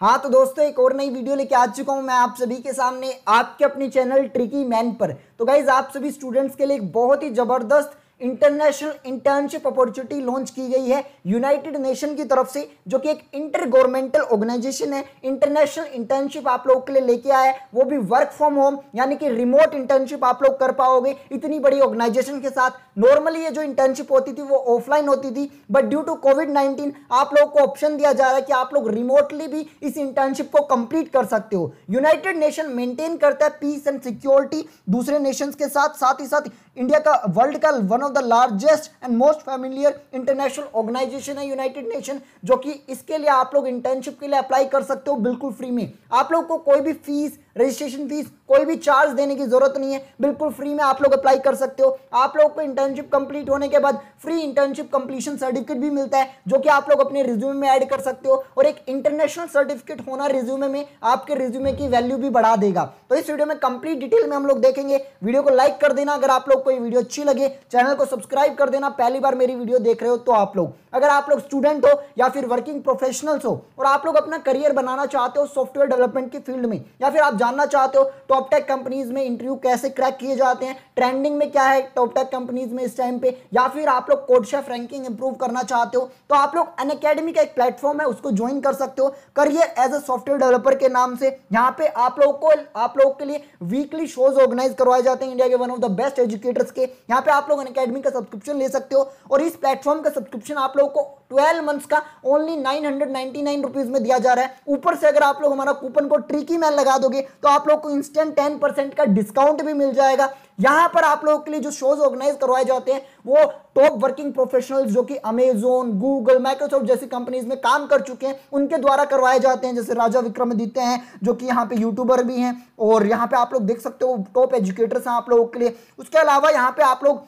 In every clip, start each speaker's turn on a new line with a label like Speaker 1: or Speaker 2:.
Speaker 1: हाँ तो दोस्तों एक और नई वीडियो लेके आ चुका हूँ मैं आप सभी के सामने आपके अपने चैनल ट्रिकी मैन पर तो गाइज आप सभी स्टूडेंट्स के लिए एक बहुत ही ज़बरदस्त इंटरनेशनल इंटर्नशिप अपॉर्चुनिटी लॉन्च की गई है यूनाइटेड नेशन की तरफ से जो कि एक इंटर गवर्नमेंटल ऑर्गेनाइजेशन है इंटरनेशनल इंटर्नशिप आप लोगों के लिए लेके आया है वो भी वर्क फ्रॉम होम यानी कि रिमोट इंटर्नशिप आप लोग कर पाओगे इतनी बड़ी ऑर्गेनाइजेशन के साथ नॉर्मली ये जो इंटर्नशिप होती थी वो ऑफलाइन होती थी but due to COVID nineteen आप लोगों को ऑप्शन दिया जा रहा है कि आप लोग रिमोटली भी इस इंटर्नशिप को कंप्लीट कर सकते हो यूनाइटेड नेशन मेंटेन करता है पीस एंड सिक्योरिटी दूसरे नेशन के साथ साथ ही साथ इंडिया का वर्ल्ड का one of the largest and most familiar international organisation है यूनाइटेड नेशन जो कि इसके लिए आप लोग इंटर्नशिप के लिए अप्लाई कर सकते हो बिल्कुल फ्री में आप लोग को कोई भी फीस रजिस्ट्रेशन फीस कोई भी चार्ज देने की जरूरत नहीं है बिल्कुल फ्री में आप लोग अप्लाई कर सकते हो आप लोग को इंटर्नशिप कंप्लीट होने के बाद फ्री इंटर्नशिप कंप्लीशन सर्टिफिकेट भी मिलता है जो कि आप लोग अपने रिज्यूमे में ऐड कर सकते हो और एक इंटरनेशनल सर्टिफिकेट होना रिज्यूमे में आपके रिज्यूमे की वैल्यू भी बढ़ा देगा तो इस वीडियो में कंप्लीट डिटेल में हम लोग देखेंगे वीडियो को लाइक कर देना अगर आप लोग को ये वीडियो अच्छी लगे चैनल चैनल को सब्सक्राइब कर देना पहली बार मेरी वीडियो देख रहे हो तो आप लोग अगर आप लोग स्टूडेंट हो या फिर वर्किंग प्रोफेशनल्स हो और आप लोग अपना करियर बनाना चाहते हो सॉफ्टवेयर डेवलपमेंट की फील्ड में या फिर आप जानना चाहते हो टॉप टेक कंपनीज में इंटरव्यू कैसे क्रैक किए जाते हैं ट्रेंडिंग में क्या है टॉप टेक कंपनीज में इस टाइम पे या फिर आप लोग कोडशेफ रैंकिंग इंप्रूव करना चाहते हो तो आप लोग अन का एक प्लेटफॉर्म है उसको ज्वाइन कर सकते हो career as a software developer के नाम से यहाँ पे आप लोगों को आप लोगों के लिए वीकली शोज ऑर्गेनाइज करवाए जाते हैं इंडिया के one of the best educators के यहाँ पे आप लोग अन का सब्सक्रिप्शन ले सकते हो और इस प्लेटफॉर्म का सब्सक्रिप्शन आप लोग लोग को 12 मंथ्स का ओनली 999 रुपीस में दिया जा रहा है ऊपर से अगर आप लोग हमारा कूपन को ट्रिकी मैन लगा दोगे तो आप लोग को इंस्टेंट 10% परसेंट का डिस्काउंट भी मिल जाएगा यहां पर आप लोगों के लिए जो शोज ऑर्गेनाइज करवाए जाते हैं वो टॉप वर्किंग प्रोफेशनल्स जो कि अमेजोन गूगल माइक्रोसॉफ्ट जैसी कंपनीज में काम कर चुके हैं उनके द्वारा करवाए जाते हैं जैसे राजा विक्रमादित्य हैं जो कि यहाँ पे यूट्यूबर भी हैं और यहाँ पे आप लोग देख सकते हो टॉप एजुकेटर्स हैं आप लोगों के लिए उसके अलावा यहाँ पे आप लोग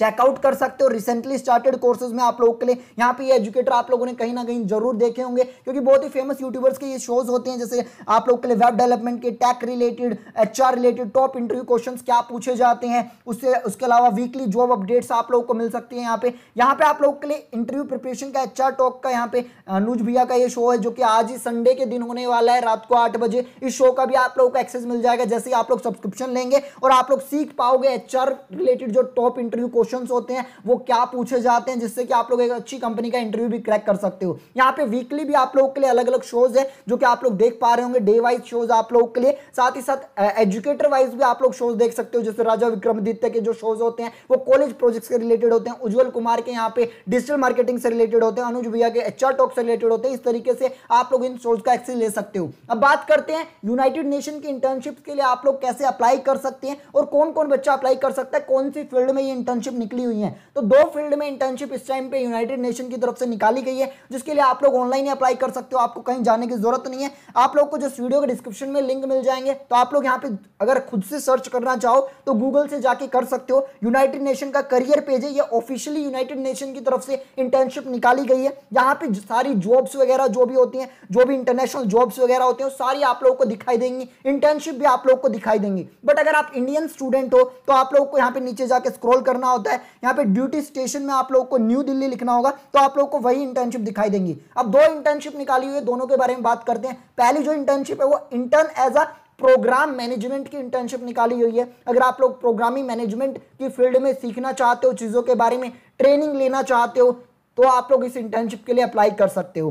Speaker 1: चेकआउट कर सकते हो रिसेंटली स्टार्टेड कोर्सेज में आप लोगों के लिए यहाँ पे ये एजुकेटर आप लोगों ने कहीं ना कहीं जरूर देखे होंगे क्योंकि बहुत ही फेमस यूट्यूबर्स के ये शोज होते हैं जैसे आप लोग के लिए वेब डेवलपमेंट के tech related H related top interview question क्या पूछे जाते हैं उससे उसके अलावा वीकली जॉब अपडेट्स आप लोगों को मिल सकती है यहाँ पे यहाँ पे आप लोग के लिए इंटरव्यू प्रिपरेशन का एच टॉक का यहाँ पे अनुज भैया का ये शो है जो कि आज ही संडे के दिन होने वाला है रात को आठ बजे इस शो का भी आप लोगों को एक्सेस मिल जाएगा जैसे ही आप लोग सब्सक्रिप्शन लेंगे और आप लोग सीख पाओगे एच रिलेटेड जो टॉप इंटरव्यू क्वेश्चन क्वेश्चन होते हैं वो क्या पूछे जाते हैं जिससे कि आप लोग एक अच्छी कंपनी का इंटरव्यू भी क्रैक कर सकते हो यहाँ पे वीकली भी आप लोगों के लिए अलग अलग शोज है जो कि आप लोग देख पा रहे होंगे डे वाइज शोज आप लोगों के लिए साथ ही साथ एजुकेटर वाइज भी आप लोग शोज देख सकते हो जैसे राजा विक्रमादित्य के जो शोज होते हैं वो कॉलेज प्रोजेक्ट्स के रिलेटेड होते हैं उज्जवल कुमार के यहाँ पे डिजिटल मार्केटिंग से रिलेटेड होते हैं अनुज भैया के एचआर टॉक से रिलेटेड होते हैं इस तरीके से आप लोग इन शोज का एक्सेस ले सकते हो अब बात करते हैं यूनाइटेड नेशन की इंटर्नशिप के लिए आप लोग कैसे अप्लाई कर सकते हैं और कौन कौन बच्चा अप्लाई कर सकता है कौन सी फील्ड में ये इंटर्नशिप निकली हुई हैं तो दो फील्ड में इंटर्नशिप इस टाइम पे यूनाइटेड नेशन की तरफ से निकाली गई है जिसके लिए आप लोग ऑनलाइन ही अप्लाई कर सकते हो आपको कहीं जाने की जरूरत नहीं है आप लोग को जो वीडियो के डिस्क्रिप्शन में लिंक मिल जाएंगे तो आप लोग यहाँ पे अगर खुद से सर्च करना चाहो तो गूगल से जाके कर सकते हो यूनाइटेड नेशन का करियर पेज है ये ऑफिशियली यूनाइटेड नेशन की तरफ से इंटर्नशिप निकाली गई है यहाँ पे सारी जॉब्स वगैरह जो भी होती है जो भी इंटरनेशनल जॉब्स वगैरह होते हैं सारी आप लोगों को दिखाई देंगी इंटर्नशिप भी आप लोग को दिखाई देंगी बट अगर आप इंडियन स्टूडेंट हो तो आप लोग को यहाँ पे नीचे जाके स्क्रॉल करना होता है होता है यहाँ पे ड्यूटी स्टेशन में आप लोग को न्यू दिल्ली लिखना होगा तो आप लोग को वही इंटर्नशिप दिखाई देंगी अब दो इंटर्नशिप निकाली हुई है दोनों के बारे में बात करते हैं पहली जो इंटर्नशिप है वो intern as a programme management की इंटर्नशिप निकाली हुई है अगर आप लोग प्रोग्रामिंग मैनेजमेंट की फील्ड में सीखना चाहते हो चीज़ों के बारे में ट्रेनिंग लेना चाहते हो तो आप लोग इस इंटर्नशिप के लिए अप्लाई कर सकते हो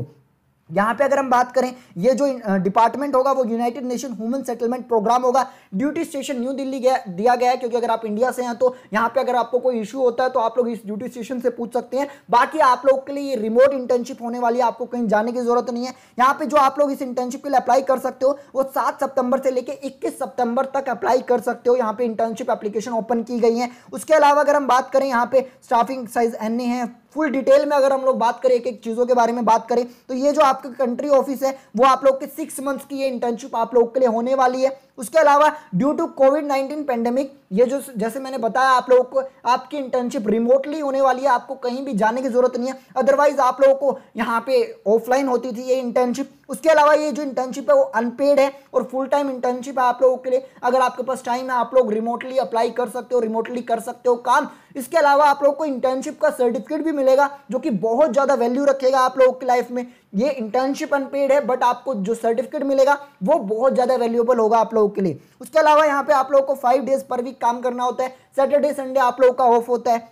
Speaker 1: यहाँ पे अगर हम बात करें ये जो डिपार्टमेंट होगा वो United Nation human settlement programme होगा ड्यूटी स्टेशन न्यू दिल्ली गया दिया गया है क्योंकि अगर आप इंडिया से हैं तो यहाँ पे अगर आपको कोई इशू होता है तो आप लोग इस ड्यूटी स्टेशन से पूछ सकते हैं बाकी आप लोग के लिए ये रिमोट इंटर्नशिप होने वाली है आपको कहीं जाने की जरूरत नहीं है यहाँ पे जो आप लोग इस इंटर्नशिप के लिए अप्लाई कर सकते हो वो सात सितंबर से लेकर इक्कीस सितंबर तक अप्लाई कर सकते हो यहाँ पे इंटर्नशिप एप्लीकेशन ओपन की गई है उसके अलावा अगर हम बात करें यहाँ पे स्टाफिंग साइज एन है फुल डिटेल में अगर हम लोग बात करें एक एक चीज़ों के बारे में बात करें तो ये जो आपका कंट्री ऑफिस है वो आप लोग के सिक्स मंथ्स की ये इंटर्नशिप आप लोग के लिए होने वाली है उसके अलावा due to COVID nineteen pandemic ये जो जैसे मैंने बताया आप लोगों को आपकी इंटर्नशिप रिमोटली होने वाली है आपको कहीं भी जाने की जरूरत नहीं है अदरवाइज आप लोगों को यहाँ पे ऑफलाइन होती थी ये इंटर्नशिप उसके अलावा ये जो इंटर्नशिप है वो अनपेड है और फुल टाइम इंटर्नशिप है आप लोगों के लिए अगर आपके पास टाइम है आप लोग रिमोटली अप्लाई कर सकते हो रिमोटली कर सकते हो काम इसके अलावा आप लोग को इंटर्नशिप का सर्टिफिकेट भी मिलेगा जो कि बहुत ज़्यादा वैल्यू रखेगा आप लोगों की लाइफ में ये इंटर्नशिप अनपेड है बट आपको जो सर्टिफिकेट मिलेगा वो बहुत ज़्यादा वैल्यूएबल होगा आप लोग लोगों के लिए उसके अलावा यहाँ पे आप लोगों को फाइव डेज पर वीक काम करना होता है सैटरडे संडे आप लोगों का ऑफ होता है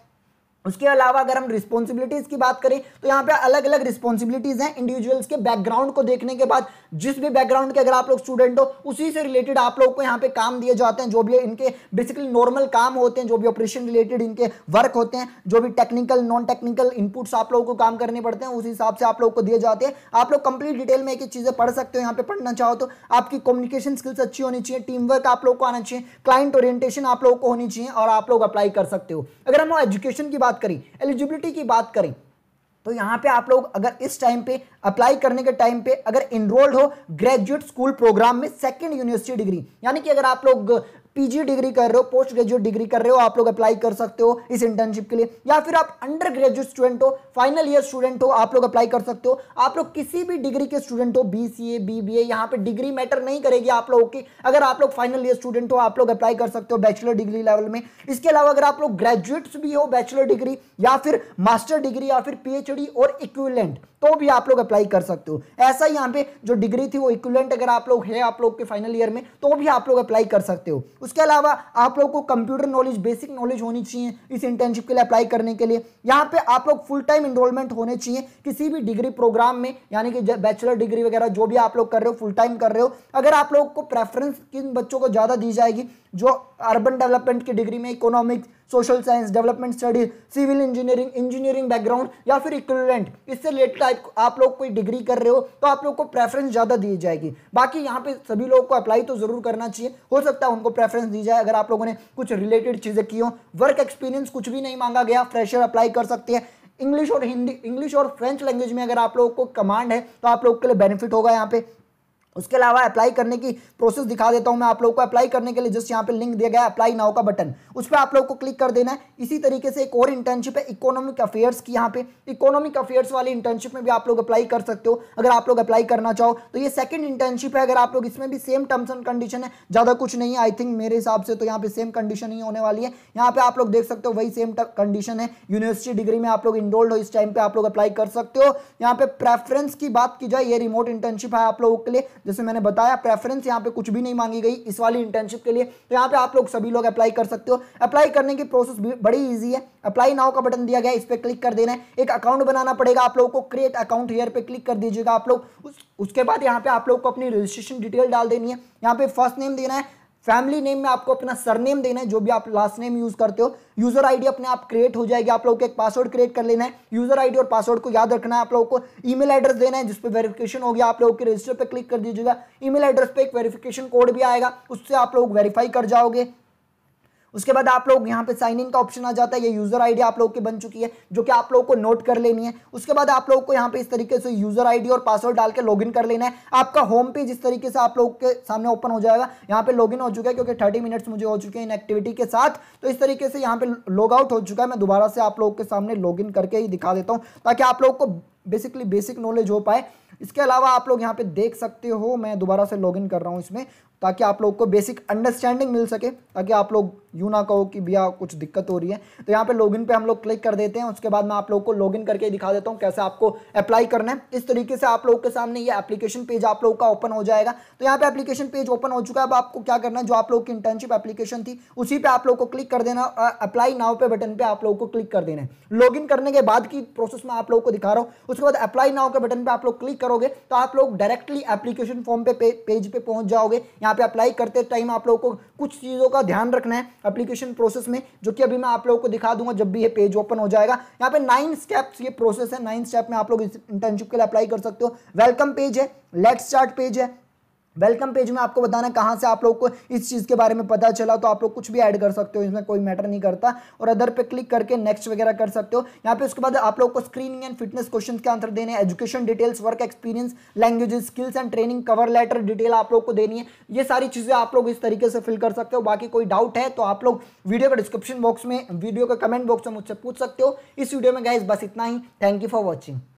Speaker 1: उसके अलावा अगर हम रिस्पॉन्सिबिलिटीज़ की बात करें तो यहाँ पे अलग अलग रिस्पॉन्सिबिलिटीज़ हैं इंडिविजुअल्स के बैकग्राउंड को देखने के बाद जिस भी बैकग्राउंड के अगर आप लोग स्टूडेंट हो उसी से रिलेटेड आप लोग को यहाँ पे काम दिए जाते हैं जो भी इनके बेसिकली नॉर्मल काम होते हैं जो भी ऑपरेशन रिलेटेड इनके वर्क होते हैं जो भी टेक्निकल नॉन टेक्निकल इनपुट्स आप लोगों को काम करने पड़ते हैं उस हिसाब से आप लोग को दिए जाते हैं आप लोग कंप्लीट डिटेल में एक एक चीज़ें पढ़ सकते हो यहाँ पे पढ़ना चाहो तो आपकी कम्युनिकेशन स्किल्स अच्छी होनी चाहिए टीम वर्क आप लोग को आना चाहिए क्लाइंट ओरिएंटेशन आप लोगों को होनी चाहिए और आप लोग अप्लाई कर सकते हो अगर हम एजुकेशन की बात करें एलिजिबिलिटी की बात करें तो यहां पे आप लोग अगर इस टाइम पे अप्लाई करने के टाइम पे अगर इनरोल्ड हो ग्रेजुएट स्कूल प्रोग्राम में सेकंड यूनिवर्सिटी डिग्री यानी कि अगर आप लोग पीजी डिग्री कर रहे हो पोस्ट ग्रेजुएट डिग्री कर रहे हो आप लोग अप्लाई कर सकते हो इस इंटर्नशिप के लिए या फिर आप अंडर ग्रेजुएट स्टूडेंट हो फाइनल ईयर स्टूडेंट हो आप लोग अप्लाई कर सकते हो आप लोग किसी भी डिग्री के स्टूडेंट हो B C A B B A यहाँ पे डिग्री मैटर नहीं करेगी आप लोगों की अगर आप लोग फाइनल ईयर स्टूडेंट हो आप लोग अप्लाई कर सकते हो बैचलर डिग्री लेवल में इसके अलावा अगर आप लोग ग्रेजुएट्स भी हो बैचलर डिग्री या फिर मास्टर डिग्री या फिर पीएचडी और इक्विलेंट तो भी आप लोग अप्लाई कर सकते हो ऐसा यहाँ पे जो डिग्री थी वो इक्विलेंट अगर आप लोग है आप लोग के फाइनल ईयर में तो भी आप लोग अप्लाई कर सकते हो उसके अलावा आप लोग को कंप्यूटर नॉलेज बेसिक नॉलेज होनी चाहिए इस इंटर्नशिप के लिए अप्लाई करने के लिए यहाँ पे आप लोग फुल टाइम इनरोलमेंट होने चाहिए किसी भी डिग्री प्रोग्राम में यानी कि बैचलर डिग्री वगैरह जो भी आप लोग कर रहे हो फुल टाइम कर रहे हो अगर आप लोग को प्रेफरेंस किन बच्चों को ज़्यादा दी जाएगी जो अर्बन डेवलपमेंट की डिग्री में economics social science development studies civil engineering engineering background या फिर इक्विवेलेंट इससे रिलेटेड आप, आप लोग कोई डिग्री कर रहे हो तो आप लोग को प्रेफरेंस ज़्यादा दी जाएगी बाकी यहाँ पे सभी लोग को अप्लाई तो ज़रूर करना चाहिए हो सकता है उनको प्रेफरेंस दी जाए अगर आप लोगों ने कुछ रिलेटेड चीज़ें की हो वर्क एक्सपीरियंस कुछ भी नहीं मांगा गया फ्रेशर अप्लाई कर सकते हैं इंग्लिश और हिंदी इंग्लिश और फ्रेंच लैंग्वेज में अगर आप लोगों को कमांड है तो आप लोग के लिए बेनिफिट होगा यहाँ पे उसके अलावा अप्लाई करने की प्रोसेस दिखा देता हूँ मैं आप लोग को अप्लाई करने के लिए जस्ट यहाँ पे लिंक दिया गया अप्लाई नाउ का बटन उस पर आप लोग को क्लिक कर देना है इसी तरीके से एक और इंटर्नशिप है इकोनॉमिक अफेयर्स की यहाँ पे इकोनॉमिक अफेयर्स वाली इंटर्नशिप में भी आप लोग अप्लाई कर सकते हो अगर आप लोग अप्लाई करना चाहो तो ये सेकंड इंटर्नशिप है अगर आप लोग इसमें भी सेम टर्म्स एंड कंडीशन है ज़्यादा कुछ नहीं है आई थिंक मेरे हिसाब से तो यहाँ पे सेम कंडीशन ही होने वाली है यहाँ पे आप लोग देख सकते हो वही सेम कंडीशन है यूनिवर्सिटी डिग्री में आप लोग इनरोल्ड हो इस टाइम पे आप लोग अप्लाई कर सकते हो यहाँ पे प्रेफरेंस की बात की जाए ये रिमोट इंटर्नशिप है आप लोगों के लिए जैसे मैंने बताया प्रेफरेंस यहाँ पे कुछ भी नहीं मांगी गई इस वाली इंटर्नशिप के लिए तो यहाँ पे आप लोग सभी लोग अप्लाई कर सकते हो अप्लाई करने की प्रोसेस बड़ी ईजी है अप्लाई नाव का बटन दिया गया इस पर क्लिक कर देना है एक अकाउंट बनाना पड़ेगा आप लोगों को क्रिएट अकाउंट हेयर पे क्लिक कर दीजिएगा आप लोग उस, उसके बाद यहाँ पे आप लोग को अपनी रजिस्ट्रेशन डिटेल डाल देनी है यहाँ पे फर्स्ट नेम देना है फैमिली नेम में आपको अपना सरनेम देना है जो भी आप लास्ट नेम यूज करते हो यूजर आईडी अपने आप क्रिएट हो जाएगी आप लोगों को एक पासवर्ड क्रिएट कर लेना है यूजर आईडी और पासवर्ड को याद रखना है आप लोगों को ईमेल एड्रेस देना है जिस पे वेरिफिकेशन हो गया आप लोगों के रजिस्टर पे क्लिक कर दीजिएगा ईमेल एड्रेस पे एक वेरिफिकेशन कोड भी आएगा उससे आप लोग वेरीफाई कर जाओगे उसके बाद आप लोग यहाँ पे साइन इन का ऑप्शन आ जाता है ये यूजर आईडी आप लोग की बन चुकी है जो कि आप लोग को नोट कर लेनी है उसके बाद आप लोग को यहाँ पे इस तरीके से यूजर आईडी और पासवर्ड डाल के इन कर लेना है आपका होम पेज इस तरीके से आप लोग के सामने ओपन हो जाएगा यहाँ पे इन हो चुका है क्योंकि थर्टी मिनट्स मुझे हो चुके हैं इन एक्टिविटी के साथ तो इस तरीके से यहाँ पे लॉग आउट हो चुका है मैं दोबारा से आप लोग के सामने लॉग करके ही दिखा देता हूँ ताकि आप लोग को बेसिकली बेसिक नॉलेज हो पाए इसके अलावा आप लोग यहाँ पे देख सकते हो मैं दोबारा से लॉगिन कर रहा हूँ इसमें ताकि आप लोग को बेसिक अंडरस्टैंडिंग मिल सके ताकि आप लोग यूँ ना कहो कि भैया कुछ दिक्कत हो रही है तो यहाँ पे लॉगिन पे हम लोग क्लिक कर देते हैं उसके बाद मैं आप लोग को लॉगिन करके दिखा देता हूँ कैसे आपको अप्लाई करना है इस तरीके से आप लोग के सामने ये एप्लीकेशन पेज आप लोग का ओपन हो जाएगा तो यहाँ पे एप्लीकेशन पेज ओपन हो चुका है अब आपको क्या करना है जो आप लोग की इंटर्नशिप एप्लीकेशन थी उसी पर आप लोग को क्लिक कर देना अप्लाई नाव पे बटन पर आप लोग को क्लिक कर देना है लॉग करने के बाद की प्रोसेस में आप लोग को दिखा रहा हूँ उसके बाद अप्लाई नाव के बटन पर आप लोग क्लिक करोगे तो आप लोग डायरेक्टली एप्लीकेशन फॉर्म पे पेज पे पहुंच जाओगे यहाँ पे अप्लाई करते टाइम आप लोगों को कुछ चीज़ों का ध्यान रखना है अप्लीकेशन प्रोसेस में जो कि अभी मैं आप लोगों को दिखा दूंगा जब भी ये पेज ओपन हो जाएगा यहाँ पे नाइन स्टेप्स ये प्रोसेस है नाइन स्टेप में आप लोग इंटर्नशिप के लिए अप्लाई कर सकते हो वेलकम पेज है लेट स्टार्ट पेज है वेलकम पेज में आपको बताना कहाँ से आप लोग को इस चीज़ के बारे में पता चला तो आप लोग कुछ भी ऐड कर सकते हो इसमें कोई मैटर नहीं करता और अदर पे क्लिक करके नेक्स्ट वगैरह कर सकते हो यहाँ पे उसके बाद आप लोग को स्क्रीनिंग एंड फिटनेस क्वेश्चन के आंसर देने education details work experience language skills and training cover letter detail आप लोग को देनी है ये सारी चीज़ें आप लोग इस तरीके से फिल कर सकते हो बाकी कोई डाउट है तो आप लोग वीडियो का डिस्क्रिप्शन बॉक्स में वीडियो का कमेंट बॉक्स में मुझसे पूछ सकते हो इस वीडियो में गए बस इतना ही थैंक यू फॉर वॉचिंग